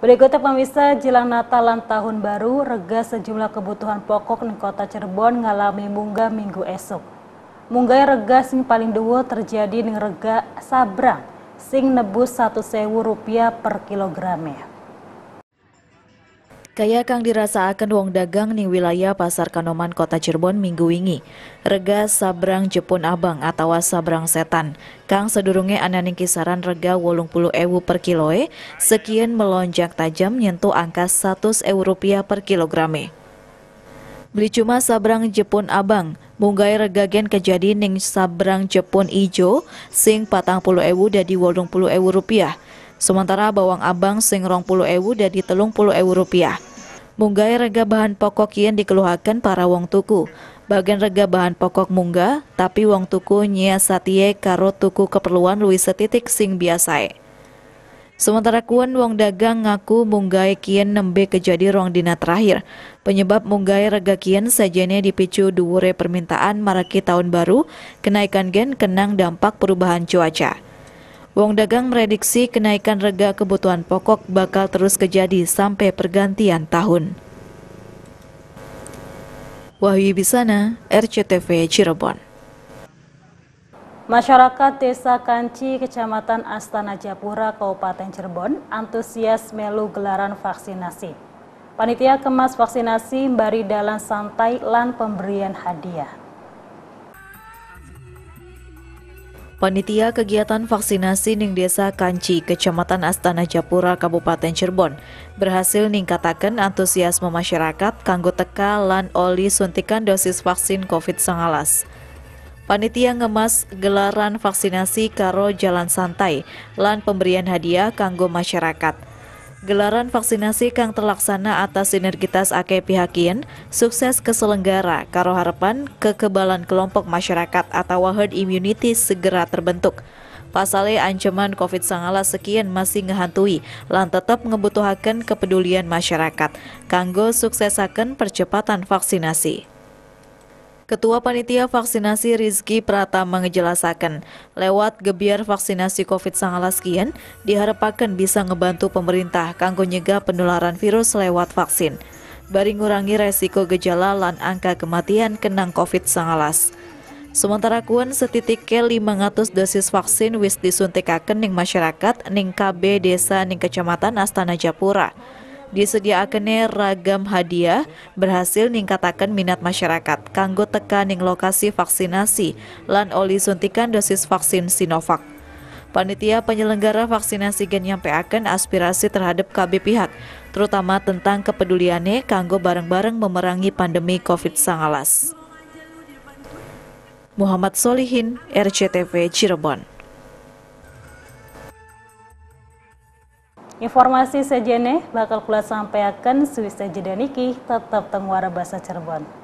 Berikutnya pemirsa, jelang Natal dan tahun baru, rega sejumlah kebutuhan pokok di kota Cirebon mengalami munggah minggu esok. Munggah rega sing paling dua terjadi di rega sabrang, sing nebus satu sewu rupiah per kilogramnya. Kaya kang dirasakan wong dagang ning wilayah Pasar Kanoman Kota Cirebon minggu wingi. Rega sabrang Jepun Abang atau sabrang setan. Kang sedurunge ananing kisaran rega wolung puluh ewu per kiloe, sekian melonjak tajam nyentuh angka 100 ewu rupiah per kilograme. Beli cuma sabrang Jepun Abang, munggai regagen kejadi ning sabrang Jepun Ijo, sing patang puluh ewu dadi wolung puluh ewu rupiah. Sementara bawang abang sing rong puluh ewu dadi telung puluh ewu rupiah munggai rega bahan pokok yang dikeluhakan para wong tuku. Bagian rega bahan pokok mungga, tapi wong tuku nyia satie karo tuku keperluan luwih setitik sing biasai. Sementara kuan wong dagang ngaku munggai kian nembe kejadi ruang dina terakhir. Penyebab munggai rega kian sajane dipicu duwure permintaan maraki tahun baru, kenaikan gen kenang dampak perubahan cuaca. Wong Dagang merediksi kenaikan rega kebutuhan pokok bakal terus terjadi sampai pergantian tahun. Wahyu Bisana, RCTV Cirebon. Masyarakat Desa Kanci, Kecamatan Astana Japura, Kabupaten Cirebon, antusias melu gelaran vaksinasi. Panitia kemas vaksinasi, bari dalan santai, lan pemberian hadiah. Panitia kegiatan vaksinasi di Desa Kanci, Kecamatan Astana Japura, Kabupaten Cirebon, berhasil meningkatkan antusiasme masyarakat kanggo teka lan oli suntikan dosis vaksin COVID-19. Panitia ngemas gelaran vaksinasi karo jalan santai lan pemberian hadiah kanggo masyarakat. Gelaran vaksinasi kang terlaksana atas sinergitas ake pihak sukses keselenggara karo harapan kekebalan kelompok masyarakat atau herd immunity segera terbentuk. Pasalnya ancaman COVID-19 sekian masih ngehantui, lan tetap ngebutuhakan kepedulian masyarakat. Kanggo suksesaken percepatan vaksinasi. Ketua Panitia Vaksinasi Rizky Pratama menjelaskan, lewat gebiar vaksinasi COVID-19 kian, diharapkan bisa ngebantu pemerintah kanggo nyegah penularan virus lewat vaksin, bari ngurangi resiko gejala lan angka kematian kenang COVID-19. Sementara kuen setitik ke 500 dosis vaksin wis disuntikaken ning masyarakat ning KB desa ning kecamatan Astana Japura disediakannya ragam hadiah berhasil meningkatkan minat masyarakat kanggo tekaning lokasi vaksinasi lan oli suntikan dosis vaksin Sinovac. Panitia penyelenggara vaksinasi gen nyampeaken aspirasi terhadap KB pihak, terutama tentang kepeduliannya kanggo bareng-bareng memerangi pandemi COVID-19. Muhammad Solihin, RCTV Cirebon. Informasi sejene bakal kula sampaikan Swiss niki tetap Tenguara Bahasa Cirebon.